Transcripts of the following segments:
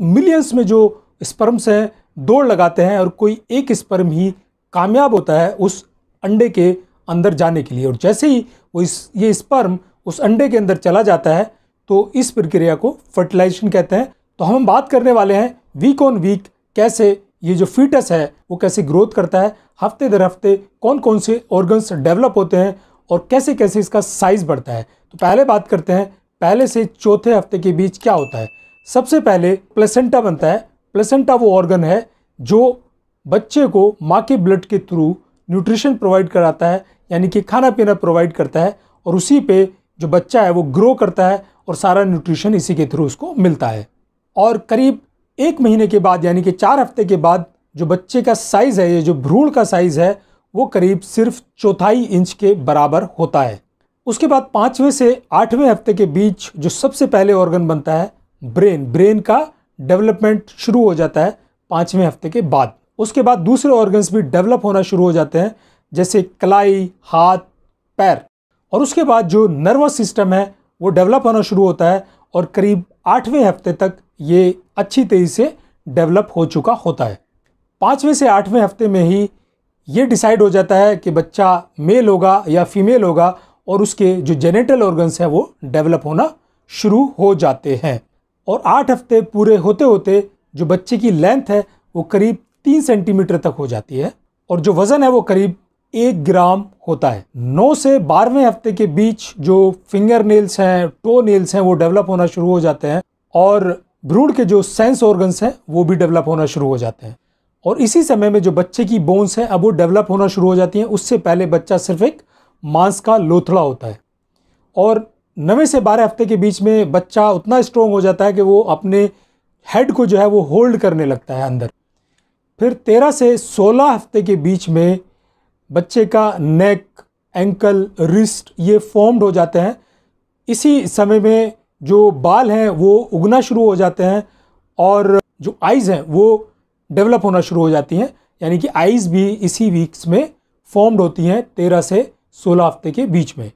millions में जो sperms हैं दौड़ लगाते हैं और कोई एक स्पर्म ही कामयाब होता है उस अंडे के अंदर जाने के लिए और जैसे ही वो इस ये स्पर्म उस अंडे के अंदर चला जाता है तो इस प्रक्रिया को फर्टिलाइजेशन कहते हैं तो हम बात करने वाले हैं वीक ऑन वीक कैसे ये जो फीटस है वो कैसे ग्रोथ करता है हफ्ते दर हफ्ते कौन कौन से ऑर्गन्स डेवलप होते हैं और कैसे कैसे इसका साइज़ बढ़ता है तो पहले बात करते हैं पहले से चौथे हफ्ते के बीच क्या होता है सबसे पहले प्लेसेंटा बनता है प्लेसेंटा वो ऑर्गन है जो बच्चे को माँ के ब्लड के थ्रू न्यूट्रिशन प्रोवाइड कराता है यानी कि खाना पीना प्रोवाइड करता है और उसी पे जो बच्चा है वो ग्रो करता है और सारा न्यूट्रिशन इसी के थ्रू उसको मिलता है और करीब एक महीने के बाद यानी कि चार हफ्ते के बाद जो बच्चे का साइज़ है ये जो भ्रूण का साइज़ है वो करीब सिर्फ चौथाई इंच के बराबर होता है उसके बाद पाँचवें से आठवें हफ्ते के बीच जो सबसे पहले ऑर्गन बनता है ब्रेन ब्रेन का डेवलपमेंट शुरू हो जाता है पाँचवें हफ्ते के बाद उसके बाद दूसरे ऑर्गन्स भी डेवलप होना शुरू हो जाते हैं जैसे कलाई हाथ पैर और उसके बाद जो नर्वस सिस्टम है वो डेवलप होना शुरू होता है और करीब आठवें हफ्ते तक ये अच्छी तेज़ी से डेवलप हो चुका होता है पाँचवें से आठवें हफ्ते में ही ये डिसाइड हो जाता है कि बच्चा मेल होगा या फीमेल होगा और उसके जो जेनेटल ऑर्गन्स हैं वो डेवलप होना शुरू हो जाते हैं और आठ हफ्ते पूरे होते होते जो बच्चे की लेंथ है वो करीब तीन सेंटीमीटर तक हो जाती है और जो वज़न है वो करीब एक ग्राम होता है नौ से बारहवें हफ्ते के बीच जो फिंगर नेल्स हैं टो नेल्स हैं वो डेवलप होना शुरू हो जाते हैं और भ्रूण के जो सेंस ऑर्गन्स हैं वो भी डेवलप होना शुरू हो जाते हैं और इसी समय में जो बच्चे की बोन्स हैं अब वो डेवलप होना शुरू हो जाती हैं उससे पहले बच्चा सिर्फ एक मांस का लोथड़ा होता है और नवे से बारह हफ्ते के बीच में बच्चा उतना स्ट्रोंग हो जाता है कि वो अपने हेड को जो है वो होल्ड करने लगता है अंदर फिर तेरह से सोलह हफ्ते के बीच में बच्चे का नेक एंकल रिस्ट ये फॉर्म्ड हो जाते हैं इसी समय में जो बाल हैं वो उगना शुरू हो जाते हैं और जो आइज़ हैं वो डेवलप होना शुरू हो जाती हैं यानी कि आइज़ भी इसी वीक्स में फॉर्म्ड होती हैं तेरह से सोलह हफ्ते के बीच में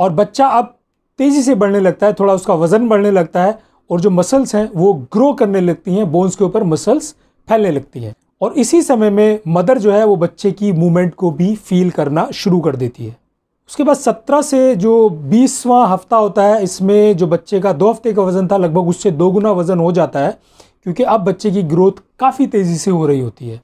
और बच्चा अब तेज़ी से बढ़ने लगता है थोड़ा उसका वज़न बढ़ने लगता है और जो मसल्स हैं वो ग्रो करने लगती हैं बोन्स के ऊपर मसल्स फैलने लगती हैं और इसी समय में मदर जो है वो बच्चे की मूवमेंट को भी फील करना शुरू कर देती है उसके बाद सत्रह से जो बीसवां हफ्ता होता है इसमें जो बच्चे का दो हफ्ते का वज़न था लगभग उससे दो गुना वज़न हो जाता है क्योंकि अब बच्चे की ग्रोथ काफ़ी तेज़ी से हो रही होती है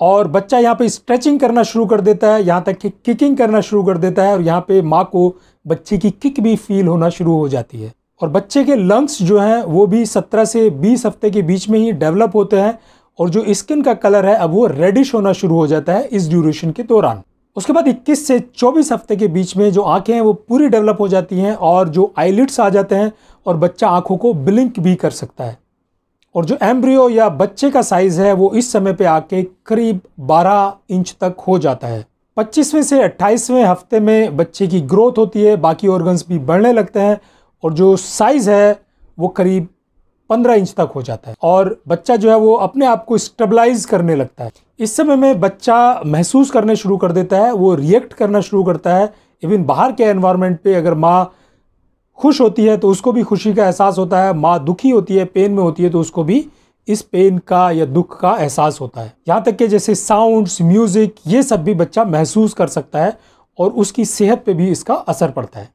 और बच्चा यहाँ पे स्ट्रेचिंग करना शुरू कर देता है यहाँ तक कि किकिंग करना शुरू कर देता है और यहाँ पे माँ को बच्चे की किक भी फील होना शुरू हो जाती है और बच्चे के लंग्स जो हैं वो भी 17 से 20 हफ्ते के बीच में ही डेवलप होते हैं और जो स्किन का कलर है अब वो रेडिश होना शुरू हो जाता है इस ड्यूरेशन के दौरान उसके बाद 21 से 24 हफ्ते के बीच में जो आंखें हैं वो पूरी डेवलप हो जाती हैं और जो आईलिट्स आ जाते हैं और बच्चा आंखों को ब्लिंक भी कर सकता है और जो एम्ब्रियो या बच्चे का साइज़ है वो इस समय पे आके करीब 12 इंच तक हो जाता है 25वें से 28वें हफ्ते में बच्चे की ग्रोथ होती है बाकी ऑर्गन्स भी बढ़ने लगते हैं और जो साइज़ है वो करीब 15 इंच तक हो जाता है और बच्चा जो है वो अपने आप को स्टेबलाइज करने लगता है इस समय में बच्चा महसूस करने शुरू कर देता है वो रिएक्ट करना शुरू करता है इवन बाहर के एनवायरमेंट पे अगर माँ खुश होती है तो उसको भी खुशी का एहसास होता है माँ दुखी होती है पेन में होती है तो उसको भी इस पेन का या दुख का एहसास होता है यहाँ तक कि जैसे साउंड्स म्यूज़िक ये सब भी बच्चा महसूस कर सकता है और उसकी सेहत पे भी इसका असर पड़ता है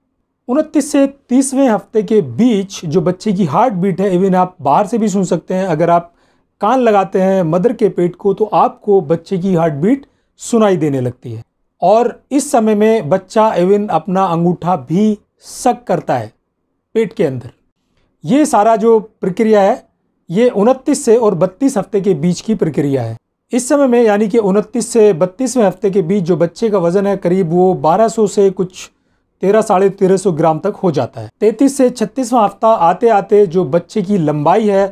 उनतीस से तीसवें हफ्ते के बीच जो बच्चे की हार्ट बीट है इवन आप बाहर से भी सुन सकते हैं अगर आप कान लगाते हैं मदर के पेट को तो आपको बच्चे की हार्ट बीट सुनाई देने लगती है और इस समय में बच्चा इवन अपना अंगूठा भी सक करता है पेट के अंदर ये सारा जो प्रक्रिया है ये उनतीस से और बत्तीस हफ्ते के बीच की प्रक्रिया है इस समय में यानी कि उनतीस से बत्तीसवें हफ्ते के बीच जो बच्चे का वजन है करीब वो 1200 से कुछ तेरह साढ़े तेरह सौ ग्राम तक हो जाता है तैंतीस से छत्तीसवां हफ्ता आते आते जो बच्चे की लंबाई है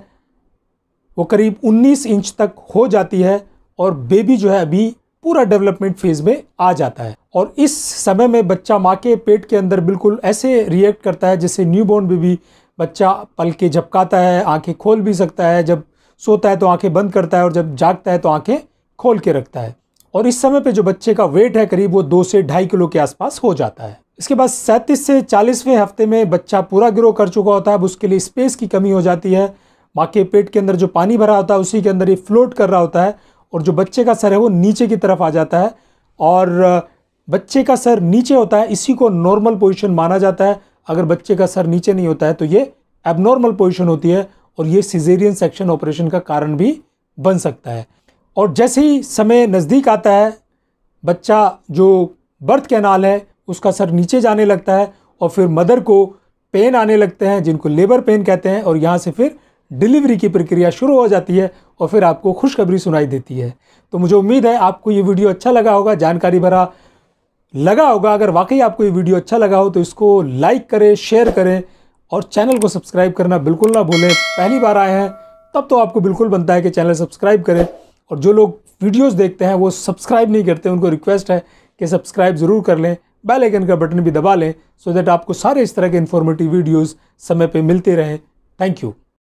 वो करीब 19 इंच तक हो जाती है और बेबी जो है अभी पूरा डेवलपमेंट फेज़ में आ जाता है और इस समय में बच्चा माँ के पेट के अंदर बिल्कुल ऐसे रिएक्ट करता है जैसे न्यूबॉर्न बेबी बच्चा पल के झपकाता है आंखें खोल भी सकता है जब सोता है तो आंखें बंद करता है और जब जागता है तो आंखें खोल के रखता है और इस समय पे जो बच्चे का वेट है करीब वो दो से ढाई किलो के आसपास हो जाता है इसके बाद सैंतीस से चालीसवें हफ्ते में बच्चा पूरा ग्रो कर चुका होता है अब उसके लिए स्पेस की कमी हो जाती है माँ के पेट के अंदर जो पानी भरा होता है उसी के अंदर ये फ्लोट कर रहा होता है और जो बच्चे का सर है वो नीचे की तरफ आ जाता है और बच्चे का सर नीचे होता है इसी को नॉर्मल पोजिशन माना जाता है अगर बच्चे का सर नीचे नहीं होता है तो ये एबनॉर्मल पोजिशन होती है और ये सिजेरियन सेक्शन ऑपरेशन का कारण भी बन सकता है और जैसे ही समय नज़दीक आता है बच्चा जो बर्थ कैनाल है उसका सर नीचे जाने लगता है और फिर मदर को पेन आने लगते हैं जिनको लेबर पेन कहते हैं और यहाँ से फिर डिलीवरी की प्रक्रिया शुरू हो जाती है और फिर आपको खुशखबरी सुनाई देती है तो मुझे उम्मीद है आपको ये वीडियो अच्छा लगा होगा जानकारी भरा लगा होगा अगर वाकई आपको ये वीडियो अच्छा लगा हो तो इसको लाइक करें शेयर करें और चैनल को सब्सक्राइब करना बिल्कुल ना भूलें पहली बार आए हैं तब तो आपको बिल्कुल बनता है कि चैनल सब्सक्राइब करें और जो लोग वीडियोस देखते हैं वो सब्सक्राइब नहीं करते उनको रिक्वेस्ट है कि सब्सक्राइब ज़रूर कर लें बेल आइकन का बटन भी दबा लें सो दैट आपको सारे इस तरह के इन्फॉर्मेटिव वीडियोज़ समय पर मिलते रहें थैंक यू